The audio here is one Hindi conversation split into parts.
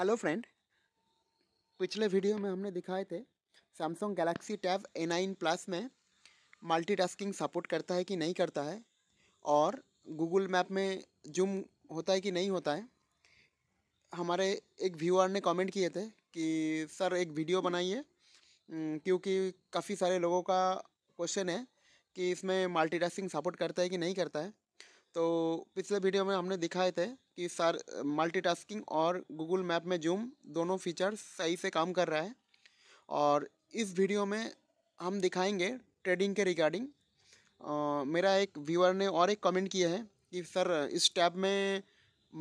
हेलो फ्रेंड पिछले वीडियो में हमने दिखाए थे Samsung Galaxy tab A nine plus में मल्टीटास्किंग सपोर्ट करता है कि नहीं करता है और गूगल मैप में जूम होता है कि नहीं होता है हमारे एक व्यूअर ने कमेंट किए थे कि सर एक वीडियो बनाइए क्योंकि काफ़ी सारे लोगों का क्वेश्चन है कि इसमें मल्टीटास्किंग सपोर्ट करता है कि नहीं करता है तो पिछले वीडियो में हमने दिखाए थे कि सर मल्टीटास्किंग और गूगल मैप में जूम दोनों फीचर सही से काम कर रहा है और इस वीडियो में हम दिखाएंगे ट्रेडिंग के रिगार्डिंग मेरा एक व्यूअर ने और एक कमेंट किया है कि सर इस टैब में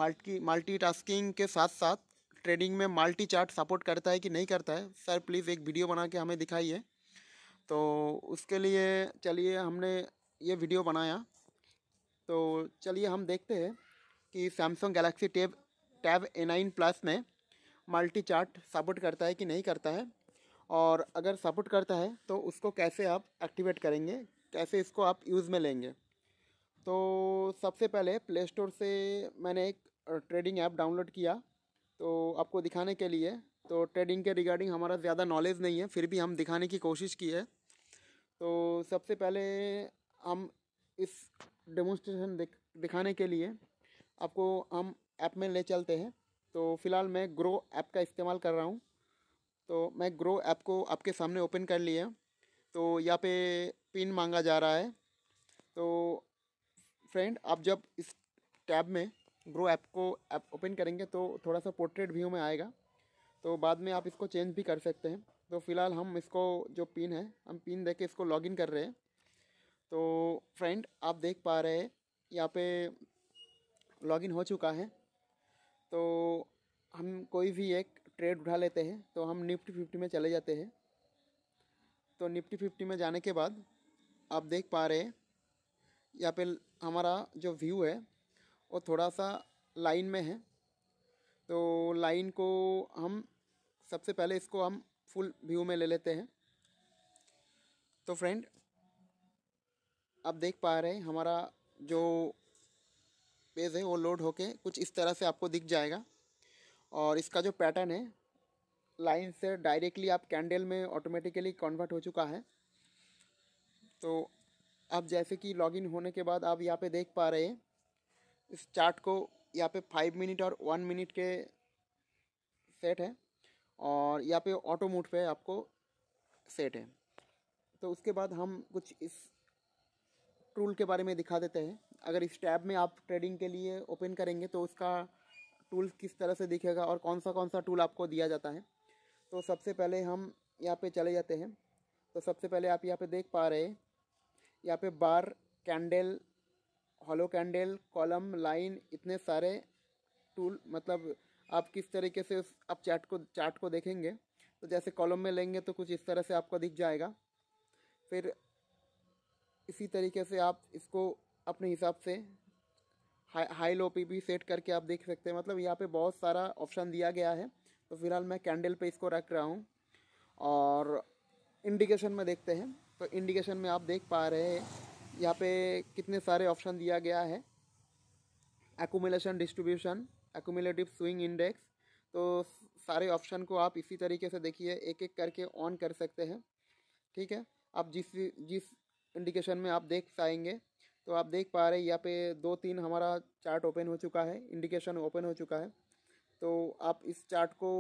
मल्टी मल्टीटास्किंग के साथ साथ ट्रेडिंग में मल्टी चार्ट सपोर्ट करता है कि नहीं करता है सर प्लीज़ एक वीडियो बना के हमें दिखाइए तो उसके लिए चलिए हमने ये वीडियो बनाया तो चलिए हम देखते हैं कि Samsung Galaxy tab tab A nine plus में मल्टी चार्ट सपोर्ट करता है कि नहीं करता है और अगर सपोर्ट करता है तो उसको कैसे आप एक्टिवेट करेंगे कैसे इसको आप यूज़ में लेंगे तो सबसे पहले प्ले स्टोर से मैंने एक ट्रेडिंग ऐप डाउनलोड किया तो आपको दिखाने के लिए तो ट्रेडिंग के रिगार्डिंग हमारा ज़्यादा नॉलेज नहीं है फिर भी हम दिखाने की कोशिश की है तो सबसे पहले हम इस डेमोस्ट्रेशन देख दिखाने के लिए आपको हम ऐप में ले चलते हैं तो फ़िलहाल मैं ग्रो ऐप का इस्तेमाल कर रहा हूँ तो मैं ग्रो ऐप को आपके सामने ओपन कर लिया तो यहाँ पे पिन मांगा जा रहा है तो फ्रेंड आप जब इस टैब में ग्रो ऐप को ऐप ओपन करेंगे तो थोड़ा सा पोर्ट्रेट व्यू में आएगा तो बाद में आप इसको चेंज भी कर सकते हैं तो फ़िलहाल हम इसको जो पिन है हम पिन दे के इसको लॉगिन कर रहे हैं तो फ्रेंड आप देख पा रहे हैं यहाँ पे लॉगिन हो चुका है तो हम कोई भी एक ट्रेड उठा लेते हैं तो हम निफ्टी फिफ्टी में चले जाते हैं तो निफ्टी फिफ्टी में जाने के बाद आप देख पा रहे हैं यहाँ पे हमारा जो व्यू है वो थोड़ा सा लाइन में है तो लाइन को हम सबसे पहले इसको हम फुल व्यू में ले लेते हैं तो फ्रेंड आप देख पा रहे हैं हमारा जो पेज है वो लोड होके कुछ इस तरह से आपको दिख जाएगा और इसका जो पैटर्न है लाइन से डायरेक्टली आप कैंडल में ऑटोमेटिकली कन्वर्ट हो चुका है तो आप जैसे कि लॉगिन होने के बाद आप यहाँ पे देख पा रहे हैं इस चार्ट को यहाँ पे फाइव मिनट और वन मिनट के सेट है और यहाँ पे ऑटो मोड पे आपको सेट है तो उसके बाद हम कुछ इस टूल के बारे में दिखा देते हैं अगर इस टैब में आप ट्रेडिंग के लिए ओपन करेंगे तो उसका टूल किस तरह से दिखेगा और कौन सा कौन सा टूल आपको दिया जाता है तो सबसे पहले हम यहाँ पे चले जाते हैं तो सबसे पहले आप यहाँ पे देख पा रहे हैं यहाँ पे bar candle hollow candle column line इतने सारे टूल मतलब आप किस तरीके से उस आप चार्ट को चार्ट को देखेंगे तो जैसे कॉलम में लेंगे तो कुछ इस तरह से आपको दिख जाएगा फिर इसी तरीके से आप इसको अपने हिसाब से हाई हाई लो पे भी सेट करके आप देख सकते हैं मतलब यहाँ पे बहुत सारा ऑप्शन दिया गया है तो फिलहाल मैं कैंडल पे इसको रख रहा हूँ और इंडिकेशन में देखते हैं तो इंडिकेशन में आप देख पा रहे हैं यहाँ पे कितने सारे ऑप्शन दिया गया है accumulation distribution accumulative swing index तो सारे ऑप्शन को आप इसी तरीके से देखिए एक एक करके ऑन कर सकते हैं ठीक है आप जिस जिस इंडिकेशन में आप देख पाएंगे तो आप देख पा रहे हैं यहाँ पे दो तीन हमारा चार्ट ओपन हो चुका है इंडिकेशन ओपन हो चुका है तो आप इस चार्ट को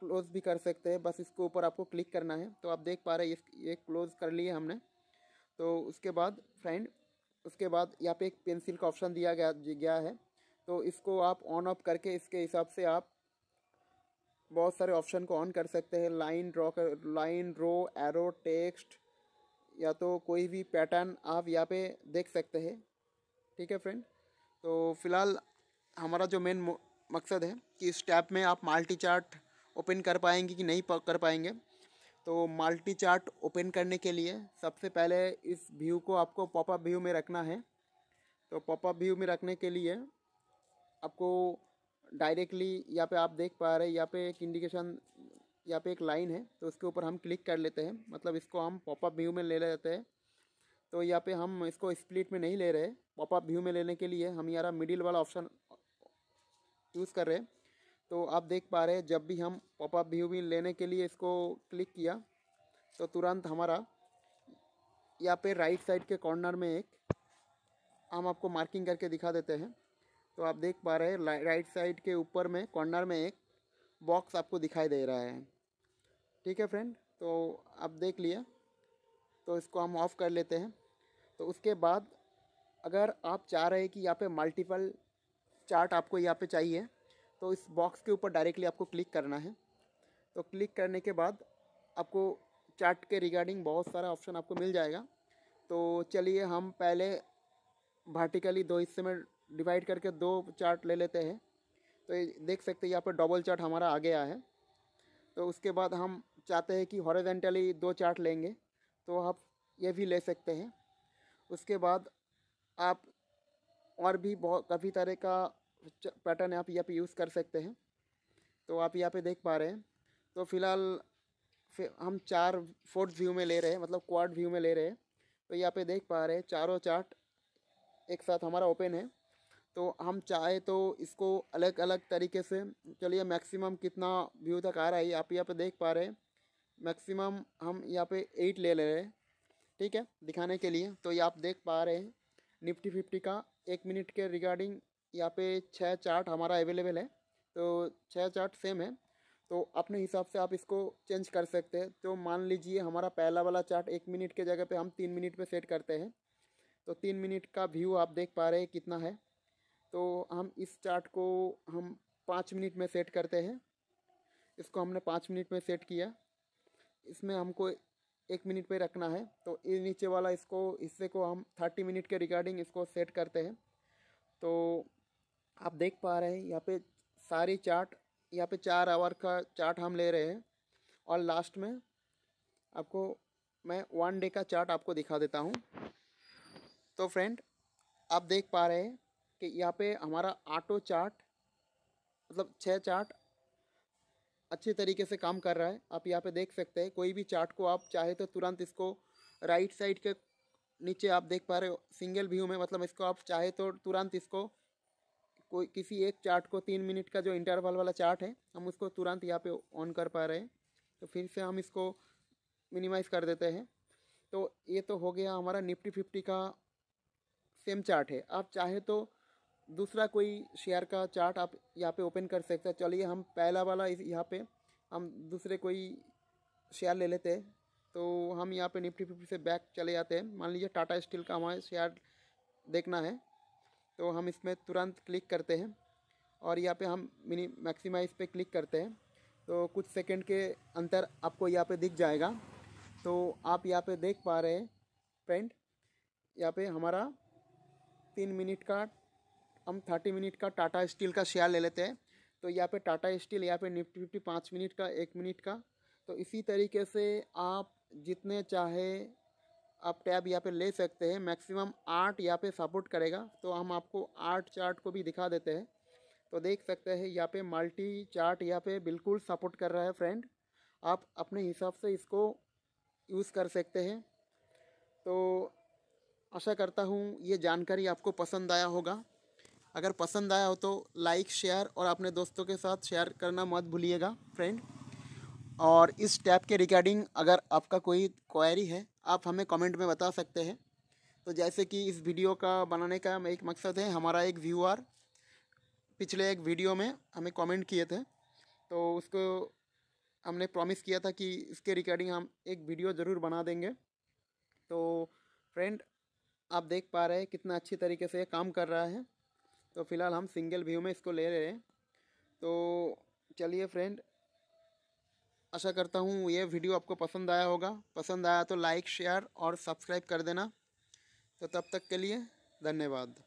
क्लोज भी कर सकते हैं बस इसके ऊपर आपको क्लिक करना है तो आप देख पा रहे हैं ये क्लोज कर लिए हमने तो उसके बाद फ्रेंड उसके बाद यहाँ पे एक पेंसिल का ऑप्शन दिया गया गया है तो इसको आप ऑन ऑफ करके इसके हिसाब से आप बहुत सारे ऑप्शन को ऑन कर सकते हैं लाइन ड्रॉ कर लाइन रो एरो टेक्स्ट या तो कोई भी पैटर्न आप यहाँ पे देख सकते हैं ठीक है फ्रेंड तो फ़िलहाल हमारा जो मेन मकसद है कि इस टैप में आप माल्टी चार्ट ओपन कर पाएंगे कि नहीं कर पाएंगे तो माल्टी चार्ट ओपन करने के लिए सबसे पहले इस व्यू को आपको पॉपअप व्यू में रखना है तो पॉपअप व्यू में रखने के लिए आपको डायरेक्टली यहाँ पे आप देख पा रहे हैं यहाँ पे एक इंडिकेशन यहाँ पे एक लाइन है तो उसके ऊपर हम क्लिक कर लेते हैं मतलब इसको हम पॉपअप व्यू में ले लेते हैं तो यहाँ पे हम इसको स्प्लिट में नहीं ले रहे पॉपअप व्यू में लेने के लिए हम यारा मिडिल वाला ऑप्शन यूज़ कर रहे हैं तो आप देख पा रहे हैं जब भी हम पॉपअप व्यू में लेने के लिए इसको क्लिक किया तो तुरंत हमारा यहाँ पे राइट साइड के कॉर्नर में एक हम आपको मार्किंग करके दिखा देते हैं तो आप देख पा रहे हैं राइट साइड के ऊपर में कॉर्नर में एक बॉक्स आपको दिखाई दे रहा है ठीक है फ्रेंड तो आप देख लिया तो इसको हम ऑफ़ कर लेते हैं तो उसके बाद अगर आप चाह रहे हैं कि यहाँ पे मल्टीपल चार्ट आपको यहाँ पे चाहिए तो इस बॉक्स के ऊपर डायरेक्टली आपको क्लिक करना है तो क्लिक करने के बाद आपको चार्ट के रिगार्डिंग बहुत सारा ऑप्शन आपको मिल जाएगा तो चलिए हम पहले वर्टिकली दो हिस्से में डिवाइड करके दो चार्ट ले लेते हैं तो देख सकते हैं यहाँ पर डबल चार्ट हमारा आ गया है तो उसके बाद हम चाहते हैं कि हॉरिजेंटली दो चार्ट लेंगे तो आप ये भी ले सकते हैं उसके बाद आप और भी बहुत काफ़ी तरह का पैटर्न आप यहाँ पे यूज़ कर सकते हैं तो आप यहाँ पे देख पा रहे हैं तो फिलहाल फिर हम चार फोर्थ व्यू में ले रहे हैं मतलब क्वार्ट व्यू में ले रहे हैं तो यहाँ पे देख पा रहे हैं चारों चार्ट एक साथ हमारा ओपन है तो हम चाहे तो इसको अलग अलग तरीके से चलिए मैक्सिमम कितना व्यू तक आ रहा है आप यहाँ पे देख पा रहे हैं मैक्सिमम हम यहाँ पे एट ले ले रहे हैं ठीक है दिखाने के लिए तो ये आप देख पा रहे हैं निफ्टी फिफ्टी का एक मिनट के रिगार्डिंग यहाँ पे छः चार्ट हमारा अवेलेबल है तो छः चार्ट सेम है तो अपने हिसाब से आप इसको चेंज कर सकते हैं तो मान लीजिए हमारा पहला वाला चार्ट एक मिनट के जगह पे हम तीन मिनट पे सेट करते हैं तो तीन मिनट का व्यू आप देख पा रहे हैं कितना है तो हम इस चार्ट को हम पाँच मिनट में सेट करते हैं इसको हमने पाँच मिनट में सेट किया इसमें हमको एक मिनट पे रखना है तो ये नीचे वाला इसको हिस्से को हम थर्टी मिनट के रिगार्डिंग इसको सेट करते हैं तो आप देख पा रहे हैं यहाँ पे सारी चार्ट यहाँ पे चार आवर का चार्ट हम ले रहे हैं और लास्ट में आपको मैं वन डे का चार्ट आपको दिखा देता हूँ तो फ्रेंड आप देख पा रहे हैं कि यहाँ पे हमारा आटो चार्ट मतलब छः चार्ट अच्छे तरीके से काम कर रहा है आप यहाँ पे देख सकते हैं कोई भी चार्ट को आप चाहे तो तुरंत इसको राइट साइड के नीचे आप देख पा रहे हो सिंगल व्यू में मतलब इसको आप चाहे तो तुरंत इसको कोई किसी एक चार्ट को तीन मिनट का जो इंटरवल वाला चार्ट है हम उसको तुरंत यहाँ पे ऑन कर पा रहे हैं तो फिर से हम इसको मिनिमाइज़ कर देते हैं तो ये तो हो गया हमारा निफ्टी फिफ्टी का सेम चार्ट है आप चाहे तो दूसरा कोई शेयर का चार्ट आप यहाँ पे ओपन कर सकते हैं चलिए हम पहला वाला इस यहाँ पे हम दूसरे कोई शेयर ले लेते हैं तो हम यहाँ पे निफ्टी फिफ्टी से बैक चले जाते हैं मान लीजिए टाटा स्टील का हमारे शेयर देखना है तो हम इसमें तुरंत क्लिक करते हैं और यहाँ पे हम मिनी इस पर क्लिक करते हैं तो कुछ सेकेंड के अंतर आपको यहाँ पर दिख जाएगा तो आप यहाँ पर देख पा रहे हैं फ्रेंड यहाँ पर हमारा तीन मिनट का हम थर्टी मिनट का टाटा स्टील का शेयर ले लेते हैं तो यहाँ पे टाटा स्टील यहाँ पे निफ्टी फिफ्टी पाँच मिनट का एक मिनट का तो इसी तरीके से आप जितने चाहे आप टैब यहाँ पे ले सकते हैं मैक्सिमम आठ यहाँ पे सपोर्ट करेगा तो हम आपको आठ चार्ट को भी दिखा देते हैं तो देख सकते हैं यहाँ पे मल्टी चार्ट यहाँ पे बिल्कुल सपोर्ट कर रहा है फ्रेंड आप अपने हिसाब से इसको यूज़ कर सकते हैं तो आशा करता हूँ ये जानकारी आपको पसंद आया होगा अगर पसंद आया हो तो लाइक शेयर और अपने दोस्तों के साथ शेयर करना मत भूलिएगा फ्रेंड और इस टैप के रिगार्डिंग अगर आपका कोई क्वायरी है आप हमें कमेंट में बता सकते हैं तो जैसे कि इस वीडियो का बनाने का एक मकसद है हमारा एक व्यूअर पिछले एक वीडियो में हमें कमेंट किए थे तो उसको हमने प्रॉमिस किया था कि इसके रिकॉर्डिंग हम एक वीडियो ज़रूर बना देंगे तो फ्रेंड आप देख पा रहे हैं कितना अच्छी तरीके से काम कर रहा है तो फिलहाल हम सिंगल व्यू में इसको ले रहे हैं तो चलिए फ्रेंड आशा करता हूँ ये वीडियो आपको पसंद आया होगा पसंद आया तो लाइक शेयर और सब्सक्राइब कर देना तो तब तक के लिए धन्यवाद